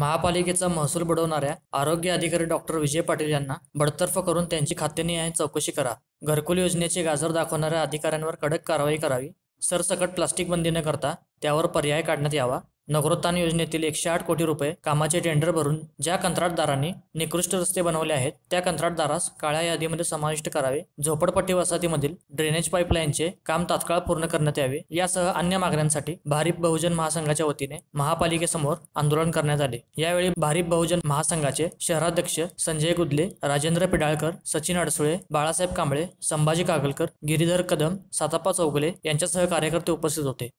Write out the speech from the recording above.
महापालिकेचा महसूल बुडवणाऱ्या आरोग्य अधिकारी डॉक्टर विजय पाटील यांना बडतर्फ करून त्यांची आहे चौकशी करा घरकुल योजनेचे गाजर दाखवणाऱ्या अधिकाऱ्यांवर कडक कारवाई करावी सरसकट प्लास्टिक बंदी न करता त्यावर पर्याय काढण्यात यावा नगरोत्थान योजनेतील एकशे आठ कोटी रुपये कामाचे टेंडर भरून ज्या कंत्राटदारांनी निकृष्ट रस्ते बनवले आहेत त्या कंत्राटदारास काळ्या यादीमध्ये समाविष्ट करावे झोपडपट्टी वसाहतीमधील ड्रेनेज पाईपलाईनचे काम तात्काळ पूर्ण करण्यात यावे यासह अन्य मागण्यांसाठी भारिप बहुजन महासंघाच्या वतीने महापालिकेसमोर आंदोलन करण्यात आले यावेळी भारिप बहुजन महासंघाचे शहराध्यक्ष संजय गुदले राजेंद्र पिडाळकर सचिन अडसुळे बाळासाहेब कांबळे संभाजी कागलकर गिरीधर कदम सातापा चौगले यांच्यासह कार्यकर्ते उपस्थित होते